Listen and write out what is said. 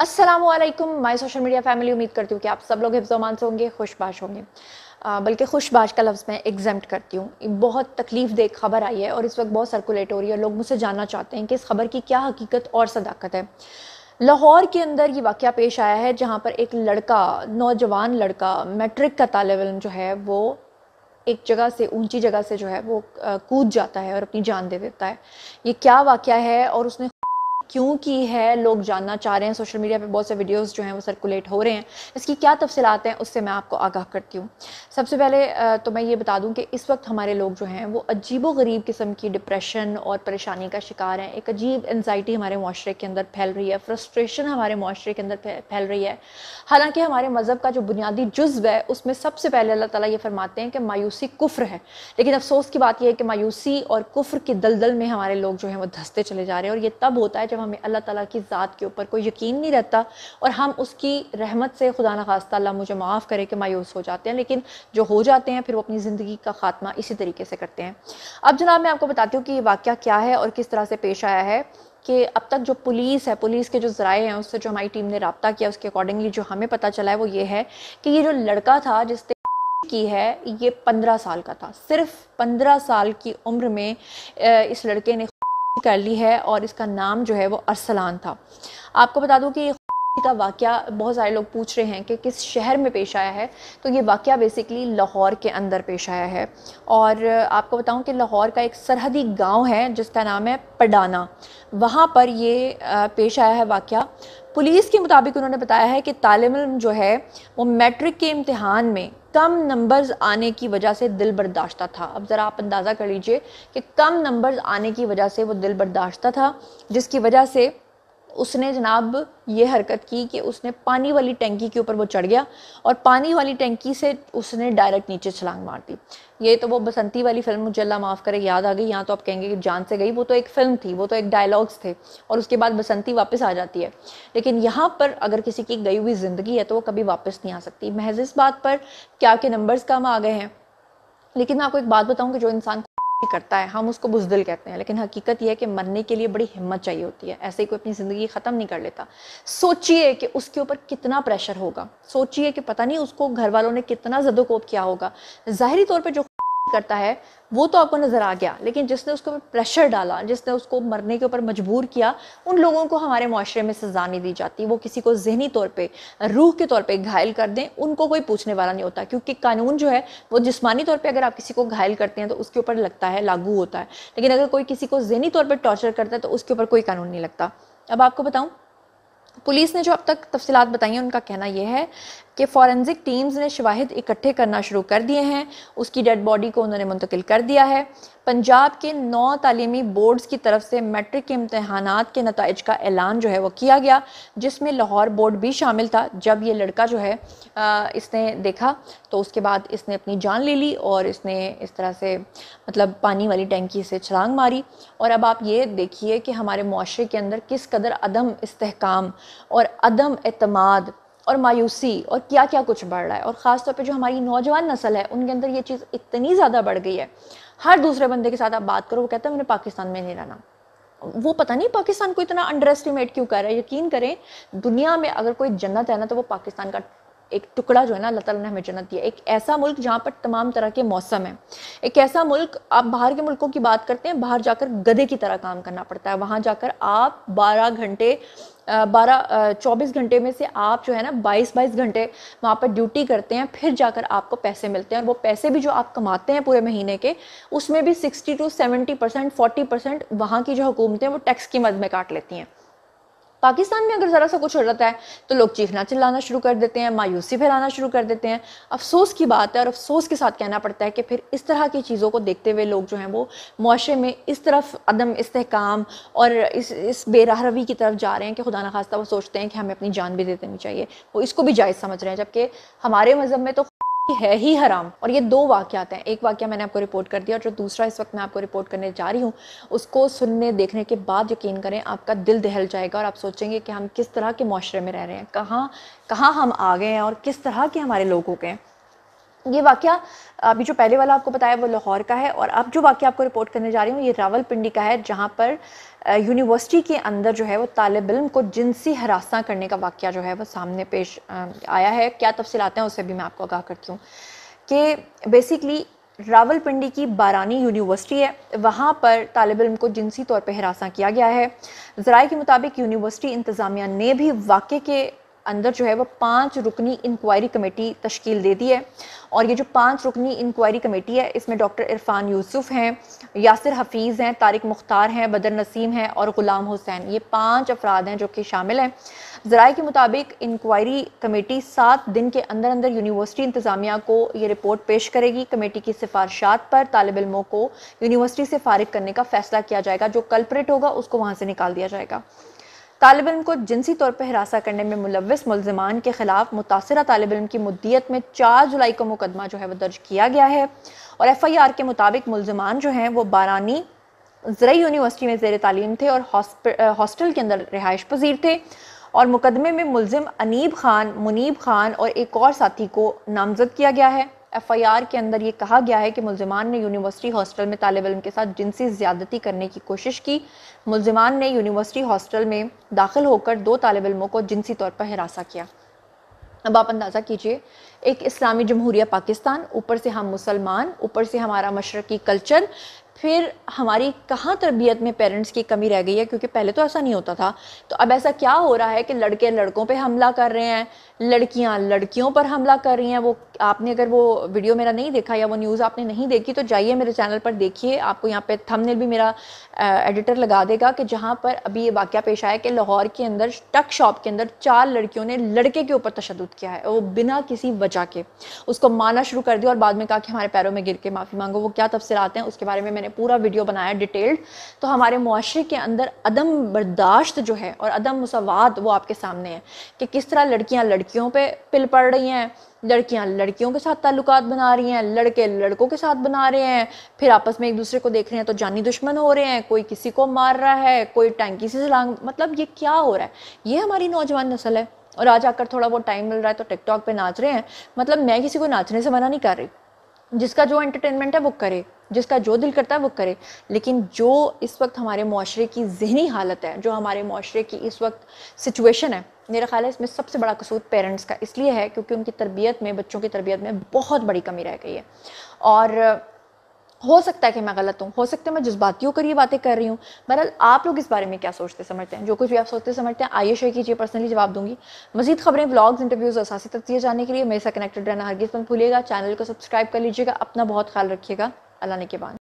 Aslam my social media family उम्मीद करती हूँ कि आप सब लोग हिफ्जोमान से होंगे खुशबाश होंगे बल्कि खुशबाश का लफ्ज़ मैं एग्जैम्प्ट करती हूँ बहुत तकलीफ़ देख खबर आई है और इस वक्त बहुत सर्कुलेट हो रही है लोग मुझसे जानना चाहते हैं कि इस खबर की क्या हकीकत और सदाकत है लाहौर के अंदर ये वाक़ पेश आया है जहाँ पर एक लड़का नौजवान लड़का मैट्रिक का तालब इम जो है वो एक जगह से ऊंची जगह से जो है वो कूद जाता है और अपनी जान दे देता है ये क्या वाक़ है और उसने क्यों की है लोग जानना चाह रहे हैं सोशल मीडिया पे बहुत से वीडियोस जो हैं वो सर्कुलेट हो रहे हैं इसकी क्या तफसीलात हैं उससे मैं आपको आगाह करती हूँ सबसे पहले तो मैं ये बता दूँ कि इस वक्त हमारे लोग जो हैं वो अजीब गरीब किस्म की डिप्रेशन और परेशानी का शिकार हैं एक अजीब एनजाइटी हमारे माशरे के अंदर फैल रही है फ्रस्ट्रेशन हमारे माशरे के अंदर फैल रही है हालाँकि हमारे मज़हब का जो बुनियादी जुज्व है उसमें सबसे पहले अल्लाह ताली ये फरमाते हैं कि मायूसी कुफ्र है लेकिन अफसोस की बात यह है कि मायूसी और कुफ्र की दलदल में हमारे लोग जो हैं वो धंसते चले जा रहे हैं और ये तब होता है जब जब हमें अल्लाह ताला की ज़ात के ऊपर कोई यकीन नहीं रहता और हम उसकी रहमत से खुदा ना खास्ता अल्लाह मुझे माफ़ करे कि मायूस हो जाते हैं लेकिन जो हो जाते हैं फिर वो अपनी ज़िंदगी का ख़ात्मा इसी तरीके से करते हैं अब जनाब मैं आपको बताती हूँ कि ये वाक़ क्या है और किस तरह से पेश आया है कि अब तक जो पुलिस है पुलिस के जो ज़राए हैं उससे जो हमारी टीम ने रबता किया उसके अकॉर्डिंगली जो हमें पता चला है वो ये है कि ये जो लड़का था जिसने की है ये पंद्रह साल का था सिर्फ पंद्रह साल की उम्र में इस लड़के ने कर ली है और इसका नाम जो है वो अरसलान था आपको बता दूं कि का वाक़ बहुत सारे लोग पूछ रहे हैं कि किस शहर में पेश आया है तो ये वाक़ बेसिकली लाहौर के अंदर पेश आया है और आपको बताऊं कि लाहौर का एक सरहदी गांव है जिसका नाम है पडाना वहां पर ये पेश आया है वाक़ पुलिस के मुताबिक उन्होंने बताया है कि तालब जो है वो मैट्रिक के इम्तहान में कम नंबर्स आने की वजह से दिल बर्दाश्त था अब ज़रा आप अंदाज़ा कर लीजिए कि कम नंबर्स आने की वजह से वो दिल बर्दाश्त था जिसकी वजह से उसने जनाब ये हरकत की कि उसने पानी वाली टंकी के ऊपर वो चढ़ गया और पानी वाली टंकी से उसने डायरेक्ट नीचे छलांग मार दी ये तो वो बसंती वाली फ़िल्म मुझे अल्लाह माफ़ करे याद आ गई यहाँ तो आप कहेंगे कि जान से गई वो तो एक फ़िल्म थी वो तो एक डायलॉग्स थे और उसके बाद बसंती वापस आ जाती है लेकिन यहाँ पर अगर किसी की गई हुई ज़िंदगी है तो वो कभी वापस नहीं आ सकती महज इस बात पर क्या के नंबर्स कम आ गए हैं लेकिन मैं आपको एक बात बताऊँ कि जो इंसान करता है हम उसको बुजदिल कहते हैं लेकिन हकीकत यह है कि मरने के लिए बड़ी हिम्मत चाहिए होती है ऐसे ही कोई अपनी ज़िंदगी ख़त्म नहीं कर लेता सोचिए कि उसके ऊपर कितना प्रेशर होगा सोचिए कि पता नहीं उसको घर वालों ने कितना जदोकोप किया होगा ज़ाहरी तौर पर जो करता है वो तो आपको नज़र आ गया लेकिन जिसने उसको प्रेशर डाला जिसने उसको मरने के ऊपर मजबूर किया उन लोगों को हमारे माशरे में सज़ा नहीं दी जाती वो किसी को जहनी तौर पे रूह के तौर पे घायल कर दें उनको कोई पूछने वाला नहीं होता क्योंकि कानून जो है वो जिसमानी तौर पे अगर आप किसी को घायल करते हैं तो उसके ऊपर लगता है लागू होता है लेकिन अगर कोई किसी को जहनी तौर पर टॉर्चर करता है तो उसके ऊपर कोई कानून नहीं लगता अब आपको बताऊँ पुलिस ने जो अब तक तफसीत बताई हैं उनका कहना यह है कि फॉरेंसिक टीम्स ने शवाहद इकट्ठे करना शुरू कर दिए हैं उसकी डेड बॉडी को उन्होंने मुंतकिल कर दिया है पंजाब के नौ तालीमी बोर्ड्स की तरफ से मैट्रिक के इम्तहान के नतज का ऐलान जो है वो किया गया जिसमें लाहौर बोर्ड भी शामिल था जब ये लड़का जो है आ, इसने देखा तो उसके बाद इसने अपनी जान ले ली और इसने इस तरह से मतलब पानी वाली टैंकी से छलांग मारी और अब आप ये देखिए कि हमारे माशरे के अंदर किस कदर अदम इसकाम और अदम अतमाद और मायूसी और क्या क्या कुछ बढ़ रहा है और ख़ास तौर जो हमारी नौजवान नस्ल है उनके अंदर ये चीज़ इतनी ज़्यादा बढ़ गई है हर दूसरे बंदे के साथ आप बात करो वो कहता है मैंने पाकिस्तान में नहीं रहना वो पता नहीं पाकिस्तान को इतना अंडर एस्टिमेट क्यों कर रहा है यकीन करें दुनिया में अगर कोई जन्नत है ना तो वो पाकिस्तान का एक टुकड़ा जो है ना अल्लाह ताला ने हमें जन्नत दिया एक ऐसा मुल्क जहाँ पर तमाम तरह के मौसम है एक ऐसा मुल्क आप बाहर के मुल्कों की बात करते हैं बाहर जाकर गधे की तरह काम करना पड़ता है वहाँ जाकर आप बारह घंटे बारह चौबीस घंटे में से आप जो है ना बाईस बाईस घंटे वहाँ पर ड्यूटी करते हैं फिर जाकर आपको पैसे मिलते हैं और वो पैसे भी जो आप कमाते हैं पूरे महीने के उसमें भी sixty to seventy percent forty percent वहाँ की जो हुकूमतें हैं वो टैक्स की मद में काट लेती हैं पाकिस्तान में अगर ज़रा सा कुछ हो जाता है तो लोग चीखना चिल्लाना शुरू कर देते हैं मायूसी फैलाना शुरू कर देते हैं अफसोस की बात है और अफसोस के साथ कहना पड़ता है कि फिर इस तरह की चीज़ों को देखते हुए लोग जो हैं वो मुआरे में इस तरफ अदम इसकाम और इस इस बेरहरवी की तरफ जा रहे हैं कि खुदा ना खास्ता वो सोचते हैं कि हमें अपनी जान भी दे देनी चाहिए वो इसको भी जायज़ समझ रहे हैं जबकि हमारे मज़हब में तो है ही हराम और ये दो आते हैं एक वाक्य मैंने आपको रिपोर्ट कर दिया और जो दूसरा इस वक्त मैं आपको रिपोर्ट करने जा रही हूँ उसको सुनने देखने के बाद यकीन करें आपका दिल दहल जाएगा और आप सोचेंगे कि हम किस तरह के माशरे में रह रहे हैं कहाँ कहाँ हम आ गए हैं और किस तरह के हमारे लोग हो गए हैं ये वाक्य अभी जो पहले वाला आपको बताया वो लाहौर का है और अब जो वाक्य आपको रिपोर्ट करने जा रही हूँ ये रावलपिंडी का है जहाँ पर यूनिवर्सिटी के अंदर जो है वो तालब इम को जिनसी हरासा करने का वाक्य जो है वो सामने पेश आया है क्या आते हैं उससे भी मैं आपको आगाह करती हूँ कि बेसिकली रावलपिंडी की बारानी यूनिवर्सिटी है वहाँ पर तालब इम को जिनसी तौर पर हरासा किया गया है ज़राए के मुताबिक यूनिवर्सिटी इंतज़ामिया ने भी वाक़े के अंदर जो है वो पाँच रुकनी इंक्वायरी कमेटी तश्कील दे दी है और ये जो पाँच रुकनी इंक्वायरी कमेटी है इसमें डॉक्टर इरफान यूसुफ हैं यासिर हफीज़ हैं तारिक मुख्तार हैं बदर नसीम हैं और ग़ुलाम हुसैन ये पाँच अफराद हैं जो कि शामिल हैं ज़राए के मुताबिक इंक्वायरी कमेटी सात दिन के अंदर अंदर यूनिवर्सिटी इंतज़ामिया को ये रिपोर्ट पेश करेगी कमेटी की सिफारशात पर तालब इलमों को यूनिवर्सिटी से फारिग करने का फ़ैसला किया जाएगा जो कल्परेट होगा उसको वहाँ से निकाल दिया जाएगा तालब इम को जिनसी तौर पर हरासा करने में मुलविस मुलजमान के खिलाफ मुतासर तालब इम की मुद्दत में चार जुलाई को मुकदमा जो है वह दर्ज किया गया है और एफ आई आर के मुताबिक मुलजमान जो हैं वो बारानी जरिए यूनिवर्सिटी में जेर तालीम थे और हॉस्टल के अंदर रिहाइश पजीर थे और मुकदमे में मुलजिम अनीब खान मुनीब खान और एक और साथी को नामजद किया गया है एफ आई आर के अंदर ये कहा गया है कि मुलजमान ने यूनिवर्सिटी हॉस्टल में तालब इम के साथ जिनसी ज़्यादती करने की कोशिश की मुलजमान ने यूनिवर्सिटी हॉस्टल में दाखिल होकर दो तालब इलमों को जिनसी तौर पर हरासा किया अब आप अंदाज़ा कीजिए एक इस्लामी जमहूरिया पाकिस्तान ऊपर से हम मुसलमान ऊपर से हमारा मशरकी कल्चर फिर हमारी कहाँ तरबियत में पेरेंट्स की कमी रह गई है क्योंकि पहले तो ऐसा नहीं होता था तो अब ऐसा क्या हो रहा है कि लड़के लड़कों पे हमला कर रहे हैं लड़कियाँ लड़कियों पर हमला कर रही हैं वो आपने अगर वो वीडियो मेरा नहीं देखा या वो न्यूज़ आपने नहीं देखी तो जाइए मेरे चैनल पर देखिए आपको यहाँ पर थंबनेल भी मेरा एडिटर लगा देगा कि जहाँ पर अभी ये वाक्य पेश आया कि लाहौर के अंदर टक शॉप के अंदर चार लड़कियों ने लड़के के ऊपर तशद किया है वो बिना किसी वजह के उसको मारना शुरू कर दिया और बाद में कहा कि हमारे पैरों में गिर के माफ़ी मांगो वो क्या आते हैं उसके बारे में मैंने मैंने पूरा वीडियो बनाया डिटेल्ड तो हमारे मुआरे के अंदर अदम बर्दाश्त जो है और अदम मसवाद वो आपके सामने है कि किस तरह लड़कियाँ लड़कियों पर पिल पड़ रही हैं लड़कियाँ लड़कियों के साथ ताल्लुक बना रही हैं लड़के लड़कों के साथ बना रहे हैं फिर आपस में एक दूसरे को देख रहे हैं तो जानी दुश्मन हो रहे हैं कोई किसी को मार रहा है कोई टैंकी से लांग मतलब ये क्या हो रहा है ये हमारी नौजवान नस्ल है और आज आकर थोड़ा बहुत टाइम मिल रहा है तो टिकटॉक पे नाच रहे हैं मतलब मैं किसी को नाचने से मना नहीं कर रही जिसका जो एंटरटेनमेंट है वो करे जिसका जो दिल करता है वो करे लेकिन जो इस वक्त हमारे माशरे की जहनी हालत है जो हमारे माशरे की इस वक्त सिचुएशन है मेरा ख्याल है इसमें सबसे बड़ा कसूर पेरेंट्स का इसलिए है क्योंकि उनकी तरबियत में बच्चों की तरबियत में बहुत बड़ी कमी रह गई है और हो सकता है कि मैं गलत हूँ हो सकता है मैं जज्बातियों कर ये बातें कर रही हूँ बहरहाल आप लोग इस बारे में क्या सोचते समझते हैं जो कुछ भी आप सोचते समझते हैं आइए शेयर कीजिए पर्सनली जवाब दूंगी मजीद खबरें ब्लॉग्स इंटरव्यूज़ और सासी तक दिए जाने के लिए मेरे साथ कनेक्टेड रहना हरगिज़ मत भूलिएगा चैनल को सब्सक्राइब कर लीजिएगा अपना बहुत ख्याल रखिएगा अल्लाह ने के बाद